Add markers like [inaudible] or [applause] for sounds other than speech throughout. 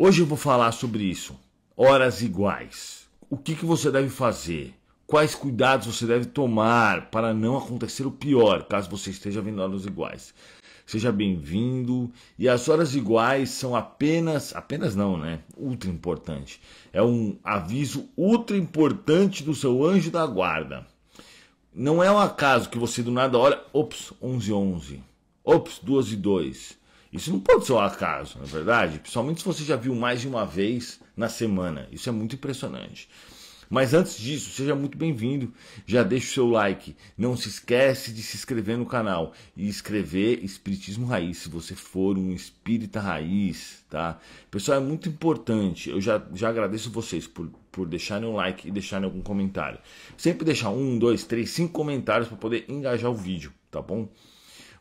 Hoje eu vou falar sobre isso. Horas iguais. O que, que você deve fazer? Quais cuidados você deve tomar para não acontecer o pior, caso você esteja vendo horas iguais? Seja bem-vindo. E as horas iguais são apenas, apenas não, né? Ultra importante. É um aviso ultra importante do seu anjo da guarda. Não é um acaso que você do nada olha, ops, 11 11. Ops, 12 e 2. Isso não pode ser um acaso, na é verdade, principalmente se você já viu mais de uma vez na semana. Isso é muito impressionante. Mas antes disso, seja muito bem-vindo. Já deixa o seu like. Não se esquece de se inscrever no canal e escrever Espiritismo Raiz, se você for um espírita raiz, tá? Pessoal, é muito importante. Eu já, já agradeço vocês por, por deixarem um like e deixarem algum comentário. Sempre deixar um, dois, três, cinco comentários para poder engajar o vídeo, tá bom?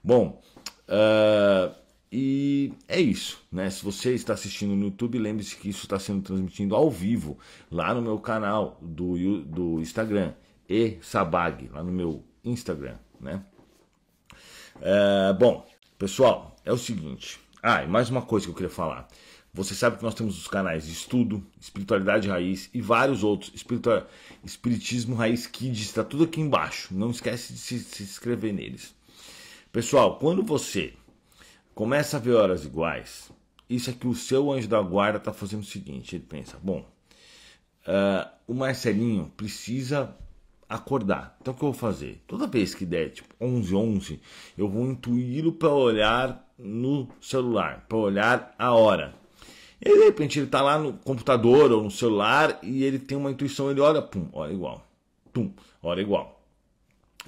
Bom, uh e é isso, né? Se você está assistindo no YouTube, lembre-se que isso está sendo transmitido ao vivo lá no meu canal do, do Instagram, e Sabag, lá no meu Instagram, né? É, bom, pessoal, é o seguinte. Ah, e mais uma coisa que eu queria falar. Você sabe que nós temos os canais de Estudo, Espiritualidade Raiz e vários outros. Espiritual... Espiritismo Raiz Kids está tudo aqui embaixo. Não esquece de se, se inscrever neles. Pessoal, quando você Começa a ver horas iguais. Isso é que o seu anjo da guarda está fazendo o seguinte: ele pensa, bom, uh, o Marcelinho precisa acordar. Então o que eu vou fazer? Toda vez que der tipo 11 11, eu vou intuí-lo para olhar no celular, para olhar a hora. E de repente ele está lá no computador ou no celular e ele tem uma intuição, ele olha, pum, hora igual. Pum, hora igual.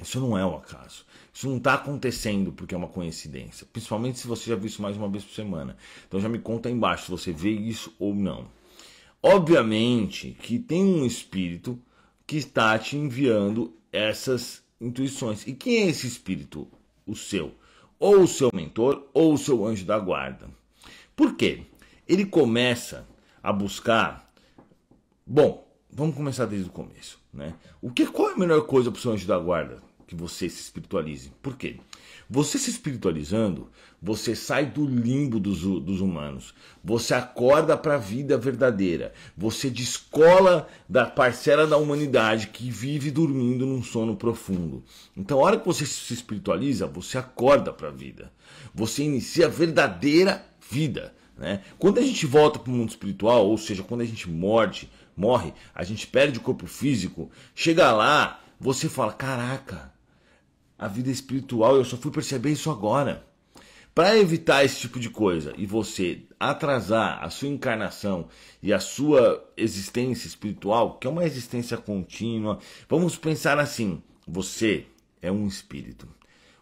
Isso não é um acaso. Isso não está acontecendo porque é uma coincidência. Principalmente se você já viu isso mais uma vez por semana. Então já me conta aí embaixo se você vê isso ou não. Obviamente que tem um espírito que está te enviando essas intuições. E quem é esse espírito? O seu. Ou o seu mentor ou o seu anjo da guarda. Por quê? Ele começa a buscar. Bom, vamos começar desde o começo. Né? O que, qual é a melhor coisa para o seu anjo da guarda? que você se espiritualize. Por quê? Você se espiritualizando, você sai do limbo dos, dos humanos. Você acorda para a vida verdadeira. Você descola da parcela da humanidade que vive dormindo num sono profundo. Então, a hora que você se espiritualiza, você acorda para a vida. Você inicia a verdadeira vida. Né? Quando a gente volta para o mundo espiritual, ou seja, quando a gente morde, morre, a gente perde o corpo físico, chega lá, você fala: caraca, a vida espiritual, eu só fui perceber isso agora. Para evitar esse tipo de coisa e você atrasar a sua encarnação e a sua existência espiritual, que é uma existência contínua, vamos pensar assim: você é um espírito.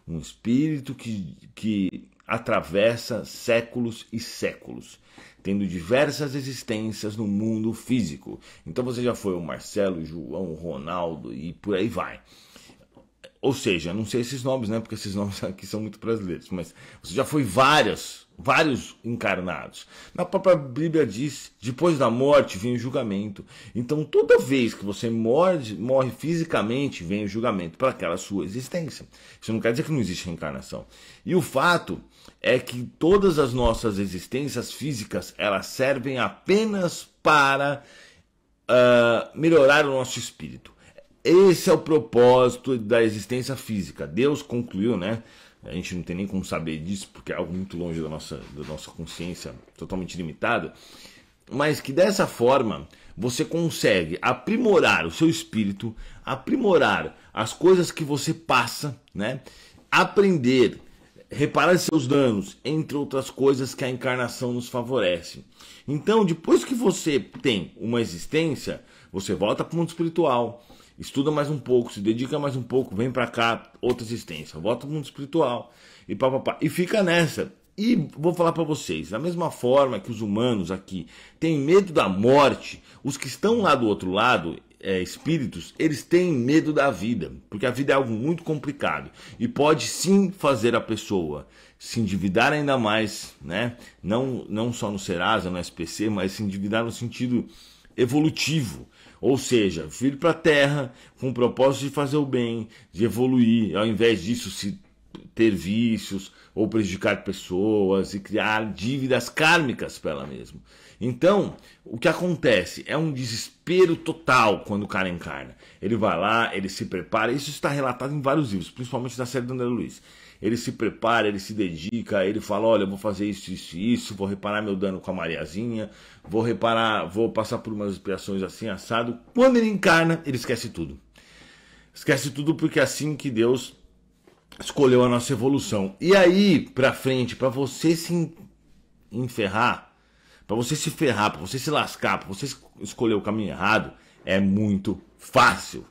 Um espírito que, que atravessa séculos e séculos, tendo diversas existências no mundo físico. Então você já foi o Marcelo, o João, o Ronaldo e por aí vai ou seja, não sei esses nomes, né? Porque esses [laughs] nomes aqui são muito brasileiros, mas você já foi várias, vários encarnados. Na própria Bíblia diz: depois da morte vem o julgamento. Então, toda vez que você morre, morre fisicamente, vem o julgamento para aquela sua existência. Isso não quer dizer que não existe reencarnação. E o fato é que todas as nossas existências físicas elas servem apenas para uh, melhorar o nosso espírito. Esse é o propósito da existência física. Deus concluiu, né? A gente não tem nem como saber disso, porque é algo muito longe da nossa, da nossa consciência, totalmente limitado. Mas que dessa forma você consegue aprimorar o seu espírito, aprimorar as coisas que você passa, né? Aprender, reparar seus danos, entre outras coisas que a encarnação nos favorece. Então, depois que você tem uma existência, você volta para o mundo espiritual estuda mais um pouco, se dedica mais um pouco, vem para cá, outra existência, volta pro mundo espiritual e pá E fica nessa. E vou falar para vocês, da mesma forma que os humanos aqui têm medo da morte, os que estão lá do outro lado, é, espíritos, eles têm medo da vida, porque a vida é algo muito complicado e pode sim fazer a pessoa se endividar ainda mais, né? Não, não só no Serasa, no SPC, mas se endividar no sentido evolutivo ou seja, vir para a Terra com o propósito de fazer o bem, de evoluir, ao invés disso se ter vícios ou prejudicar pessoas e criar dívidas kármicas para ela mesma. Então, o que acontece? É um desespero total quando o cara encarna. Ele vai lá, ele se prepara, isso está relatado em vários livros, principalmente na série do André Luiz. Ele se prepara, ele se dedica, ele fala: olha, vou fazer isso, isso e isso, vou reparar meu dano com a Mariazinha, vou reparar, vou passar por umas expiações assim, assado. Quando ele encarna, ele esquece tudo. Esquece tudo porque é assim que Deus escolheu a nossa evolução. E aí, pra frente, para você se enferrar, para você se ferrar, para você se lascar, para você escolher o caminho errado, é muito fácil.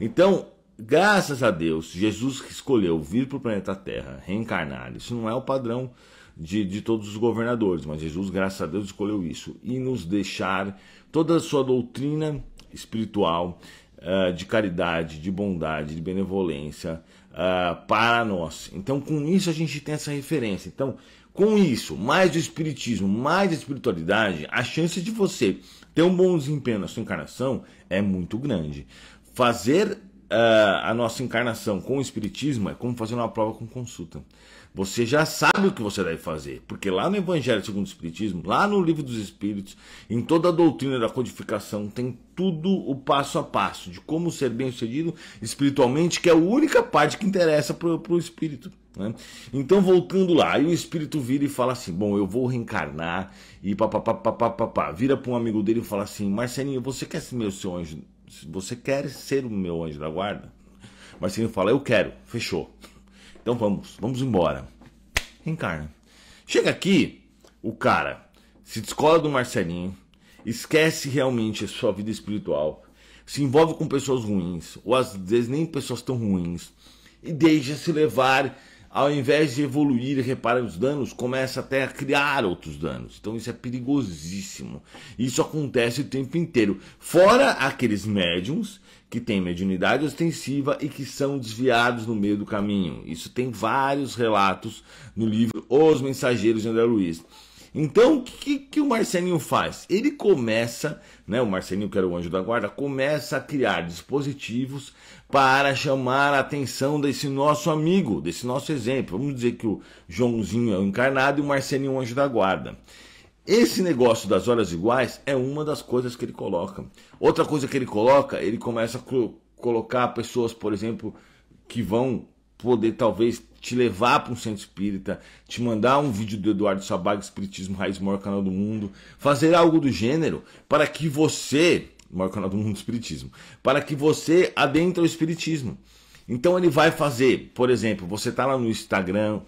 Então, graças a Deus, Jesus escolheu vir para o planeta Terra, reencarnar. Isso não é o padrão de, de todos os governadores, mas Jesus, graças a Deus, escolheu isso e nos deixar toda a sua doutrina espiritual, uh, de caridade, de bondade, de benevolência uh, para nós. Então, com isso, a gente tem essa referência. Então, com isso, mais espiritismo, mais espiritualidade, a chance de você ter um bom desempenho na sua encarnação é muito grande. Fazer ah, a nossa encarnação com o Espiritismo é como fazer uma prova com consulta. Você já sabe o que você deve fazer, porque lá no Evangelho segundo o Espiritismo, lá no Livro dos Espíritos, em toda a doutrina da codificação, tem tudo o passo a passo de como ser bem-sucedido espiritualmente, que é a única parte que interessa para o espírito. Né? Então, voltando lá, aí o espírito vira e fala assim: Bom, eu vou reencarnar, e papapá, vira para um amigo dele e fala assim: Marcelinho, você quer ser meu seu anjo você quer ser o meu anjo da guarda? Marcelinho fala: Eu quero, fechou. Então vamos, vamos embora. Reencarna. Chega aqui, o cara se descola do Marcelinho, esquece realmente a sua vida espiritual, se envolve com pessoas ruins, ou às vezes nem pessoas tão ruins, e deixa se levar ao invés de evoluir e reparar os danos, começa até a criar outros danos. Então isso é perigosíssimo. Isso acontece o tempo inteiro. Fora aqueles médiums que têm mediunidade ostensiva e que são desviados no meio do caminho. Isso tem vários relatos no livro Os Mensageiros de André Luiz. Então, o que, que o Marcelinho faz? Ele começa, né, o Marcelinho, que era o anjo da guarda, começa a criar dispositivos para chamar a atenção desse nosso amigo, desse nosso exemplo. Vamos dizer que o Joãozinho é o encarnado e o Marcelinho é o anjo da guarda. Esse negócio das horas iguais é uma das coisas que ele coloca. Outra coisa que ele coloca, ele começa a colocar pessoas, por exemplo, que vão poder talvez te levar para um centro espírita, te mandar um vídeo do Eduardo Sabag, Espiritismo Raiz Maior Canal do Mundo, fazer algo do gênero para que você o maior canal do mundo do Espiritismo, para que você adentre o Espiritismo. Então ele vai fazer, por exemplo, você está lá no Instagram uh,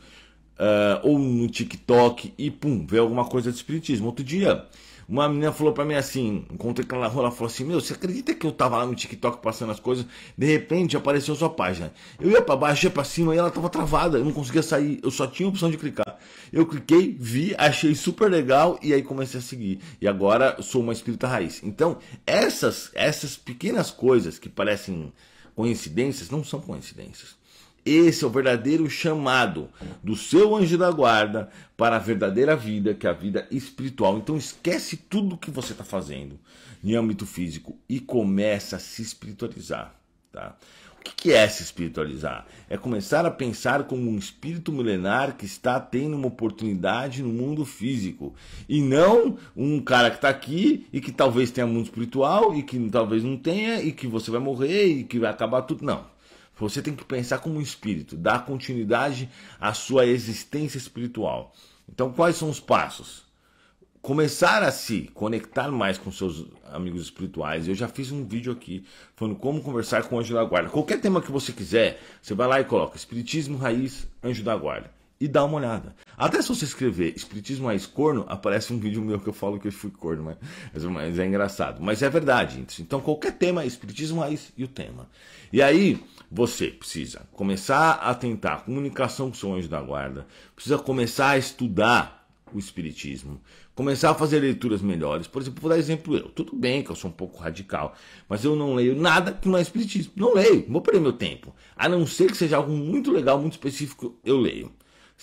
ou no TikTok e pum, vê alguma coisa de Espiritismo. Outro dia uma menina falou para mim assim, encontrei com ela ela falou assim: Meu, você acredita que eu tava lá no TikTok passando as coisas, de repente apareceu sua página. Eu ia para baixo, ia pra cima e ela tava travada, eu não conseguia sair, eu só tinha a opção de clicar. Eu cliquei, vi, achei super legal e aí comecei a seguir. E agora sou uma espírita raiz. Então, essas, essas pequenas coisas que parecem coincidências não são coincidências. Esse é o verdadeiro chamado do seu anjo da guarda para a verdadeira vida, que é a vida espiritual. Então esquece tudo que você está fazendo em âmbito físico e começa a se espiritualizar. Tá? O que é se espiritualizar? É começar a pensar como um espírito milenar que está tendo uma oportunidade no mundo físico. E não um cara que está aqui e que talvez tenha mundo espiritual e que talvez não tenha e que você vai morrer e que vai acabar tudo. Não. Você tem que pensar como um espírito, dar continuidade à sua existência espiritual. Então, quais são os passos? Começar a se conectar mais com seus amigos espirituais. Eu já fiz um vídeo aqui falando como conversar com o anjo da guarda. Qualquer tema que você quiser, você vai lá e coloca Espiritismo Raiz Anjo da Guarda e dá uma olhada. Até se você escrever Espiritismo mais é corno, aparece um vídeo meu que eu falo que eu fui corno, mas, mas é engraçado. Mas é verdade. Então qualquer tema é Espiritismo mais e o tema. E aí você precisa começar a tentar comunicação com o seu anjo da guarda, precisa começar a estudar o espiritismo, começar a fazer leituras melhores. Por exemplo, vou dar exemplo eu. Tudo bem que eu sou um pouco radical, mas eu não leio nada que não é espiritismo. Não leio, não vou perder meu tempo. A não ser que seja algo muito legal, muito específico, eu leio.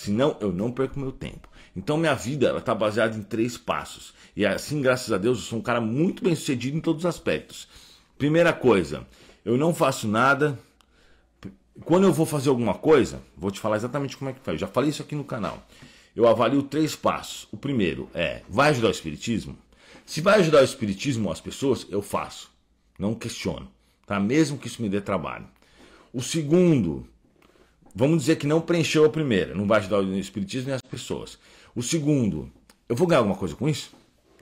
Senão eu não perco meu tempo. Então minha vida está baseada em três passos. E assim, graças a Deus, eu sou um cara muito bem sucedido em todos os aspectos. Primeira coisa, eu não faço nada. Quando eu vou fazer alguma coisa, vou te falar exatamente como é que faz. Eu já falei isso aqui no canal. Eu avalio três passos. O primeiro é: vai ajudar o espiritismo? Se vai ajudar o espiritismo as pessoas, eu faço. Não questiono, tá? Mesmo que isso me dê trabalho. O segundo vamos dizer que não preencheu a primeira, não vai ajudar o espiritismo nem as pessoas. O segundo, eu vou ganhar alguma coisa com isso?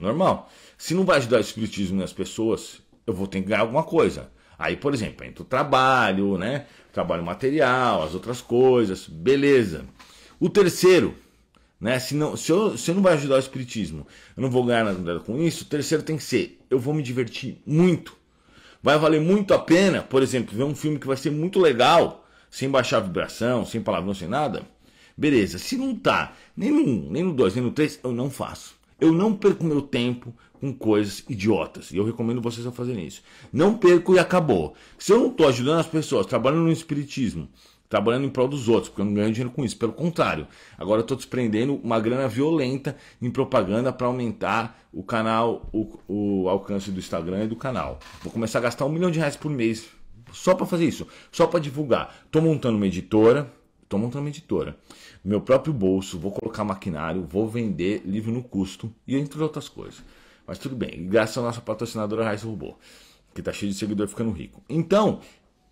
Normal. Se não vai ajudar o espiritismo nem as pessoas, eu vou ter que ganhar alguma coisa. Aí, por exemplo, entra o trabalho, né? Trabalho material, as outras coisas, beleza. O terceiro, né? Se não, se eu, se eu não vai ajudar o espiritismo, eu não vou ganhar nada com isso. O terceiro tem que ser, eu vou me divertir muito. Vai valer muito a pena, por exemplo, ver um filme que vai ser muito legal, sem baixar vibração, sem palavrão, sem nada, beleza. Se não tá nem no 1, nem no 2, nem no 3, eu não faço. Eu não perco meu tempo com coisas idiotas. E eu recomendo vocês a fazerem isso. Não perco e acabou. Se eu não estou ajudando as pessoas, trabalhando no espiritismo, trabalhando em prol dos outros, porque eu não ganho dinheiro com isso. Pelo contrário, agora eu estou desprendendo uma grana violenta em propaganda para aumentar o canal, o, o alcance do Instagram e do canal. Vou começar a gastar um milhão de reais por mês só para fazer isso, só para divulgar. Estou montando uma editora, estou montando uma editora. Meu próprio bolso, vou colocar maquinário, vou vender livro no custo e entre outras coisas. Mas tudo bem, graças à nossa patrocinadora Raiz Robô, que está cheio de seguidor ficando rico. Então,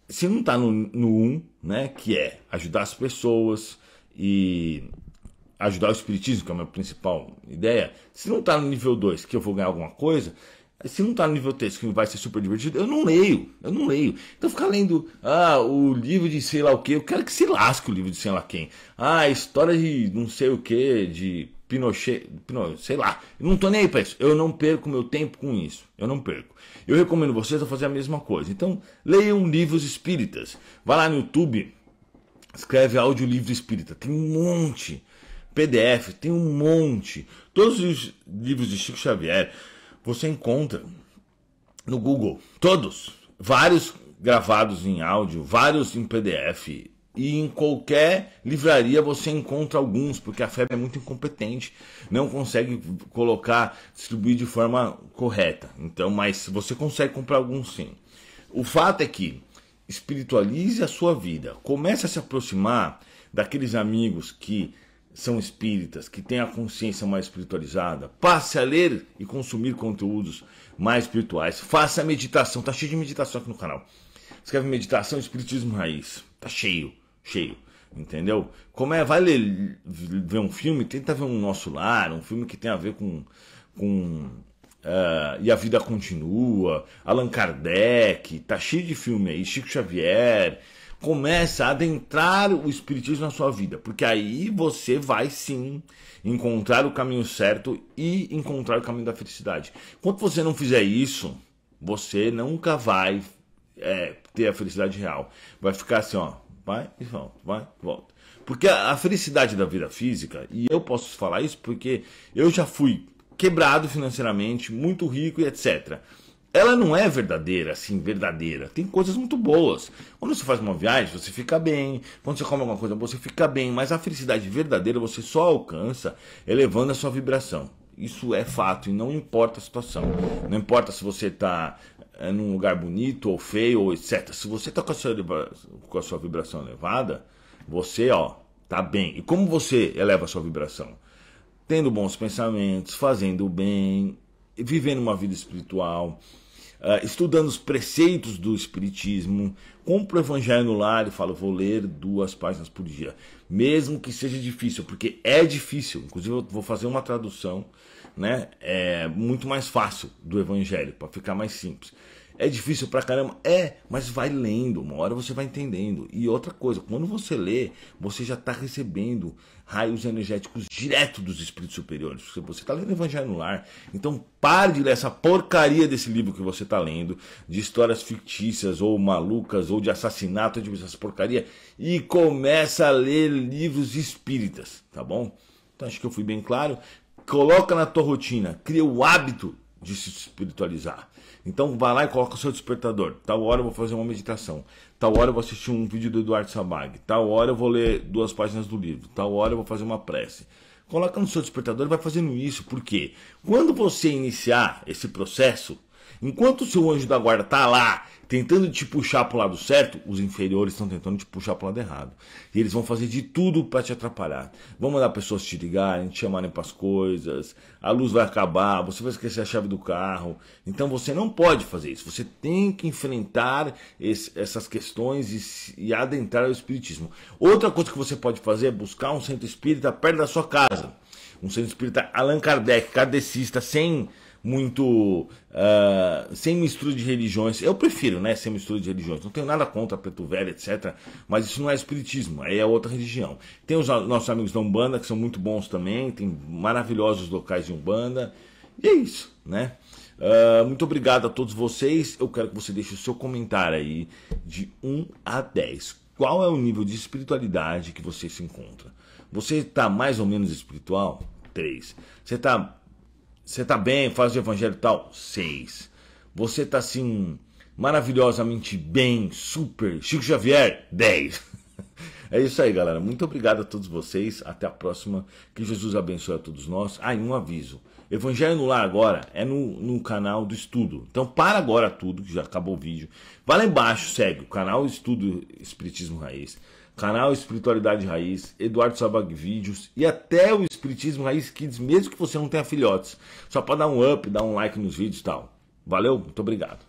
se não está no, no um, né, que é ajudar as pessoas e ajudar o espiritismo, que é a minha principal ideia, se não está no nível 2, que eu vou ganhar alguma coisa, se não está no nível texto que vai ser super divertido, eu não leio. Eu não leio. Então ficar lendo ah, o livro de sei lá o que, eu quero que se lasque o livro de sei lá quem. Ah, história de não sei o que, de Pinochet, Pinochet, sei lá. Eu não tô nem aí para isso. Eu não perco meu tempo com isso. Eu não perco. Eu recomendo vocês a fazer a mesma coisa. Então, leiam livros espíritas. Vai lá no YouTube, escreve áudio livro espírita. Tem um monte. PDF, tem um monte. Todos os livros de Chico Xavier você encontra no Google todos, vários gravados em áudio, vários em PDF. E em qualquer livraria você encontra alguns, porque a FEB é muito incompetente, não consegue colocar, distribuir de forma correta. Então, mas você consegue comprar alguns sim. O fato é que espiritualize a sua vida, comece a se aproximar daqueles amigos que são espíritas, que têm a consciência mais espiritualizada, passe a ler e consumir conteúdos mais espirituais. Faça meditação, tá cheio de meditação aqui no canal. Escreve meditação, espiritismo raiz. Tá cheio, cheio. Entendeu? Como é, vai ler, ver um filme, tenta ver um nosso lar, um filme que tem a ver com. com uh, e a vida continua, Allan Kardec, tá cheio de filme aí, Chico Xavier, começa a adentrar o espiritismo na sua vida, porque aí você vai sim encontrar o caminho certo e encontrar o caminho da felicidade. Enquanto você não fizer isso, você nunca vai é, ter a felicidade real. Vai ficar assim, ó, vai e volta, vai e volta. Porque a felicidade da vida física, e eu posso falar isso porque eu já fui quebrado financeiramente, muito rico e etc ela não é verdadeira, assim, verdadeira. Tem coisas muito boas. Quando você faz uma viagem, você fica bem. Quando você come alguma coisa boa, você fica bem. Mas a felicidade verdadeira você só alcança elevando a sua vibração. Isso é fato e não importa a situação. Não importa se você está eh, num lugar bonito ou feio ou etc. Se você está com, com, a sua vibração elevada, você, ó, tá bem. E como você eleva a sua vibração? Tendo bons pensamentos, fazendo o bem, vivendo uma vida espiritual ah, estudando os preceitos do Espiritismo, compro o Evangelho no lar e falo, vou ler duas páginas por dia. Mesmo que seja difícil, porque é difícil. Inclusive, eu vou fazer uma tradução né, é, muito mais fácil do Evangelho, para ficar mais simples. É difícil pra caramba? É, mas vai lendo, uma hora você vai entendendo. E outra coisa, quando você lê, você já está recebendo raios energéticos direto dos espíritos superiores. Você está lendo Evangelho no Lar. Então pare de ler essa porcaria desse livro que você está lendo, de histórias fictícias ou malucas, ou de assassinato, de essas porcaria, e começa a ler livros espíritas, tá bom? Então acho que eu fui bem claro. Coloca na tua rotina, cria o hábito de se espiritualizar. Então vá lá e coloca o seu despertador. Tal hora eu vou fazer uma meditação. Tal hora eu vou assistir um vídeo do Eduardo Sabag. Tal hora eu vou ler duas páginas do livro. Tal hora eu vou fazer uma prece. Coloca no seu despertador e vai fazendo isso, porque quando você iniciar esse processo, Enquanto o seu anjo da guarda está lá tentando te puxar para o lado certo, os inferiores estão tentando te puxar para o lado errado. E eles vão fazer de tudo para te atrapalhar. Vão mandar pessoas te ligarem, te chamarem para as coisas, a luz vai acabar, você vai esquecer a chave do carro. Então você não pode fazer isso. Você tem que enfrentar esse, essas questões e, e adentrar o espiritismo. Outra coisa que você pode fazer é buscar um centro espírita perto da sua casa. Um centro espírita Allan Kardec, kardecista, sem muito. Uh, sem mistura de religiões. Eu prefiro, né? Sem mistura de religiões. Não tenho nada contra preto velho, etc. Mas isso não é espiritismo, aí é outra religião. Tem os nossos amigos da Umbanda, que são muito bons também, tem maravilhosos locais de Umbanda. E é isso, né? Uh, muito obrigado a todos vocês. Eu quero que você deixe o seu comentário aí de 1 a 10. Qual é o nível de espiritualidade que você se encontra? Você está mais ou menos espiritual? 3. Você está você tá bem, faz o evangelho e tal? Seis. Você tá assim, maravilhosamente bem, super. Chico Xavier? Dez. [laughs] É isso aí, galera. Muito obrigado a todos vocês. Até a próxima. Que Jesus abençoe a todos nós. Ah, e um aviso. Evangelho no Lar agora é no, no canal do Estudo. Então para agora tudo, que já acabou o vídeo. Vai lá embaixo, segue o canal Estudo Espiritismo Raiz canal Espiritualidade Raiz, Eduardo Sabag Vídeos e até o Espiritismo Raiz Kids, mesmo que você não tenha filhotes. Só para dar um up, dar um like nos vídeos e tal. Valeu, muito obrigado.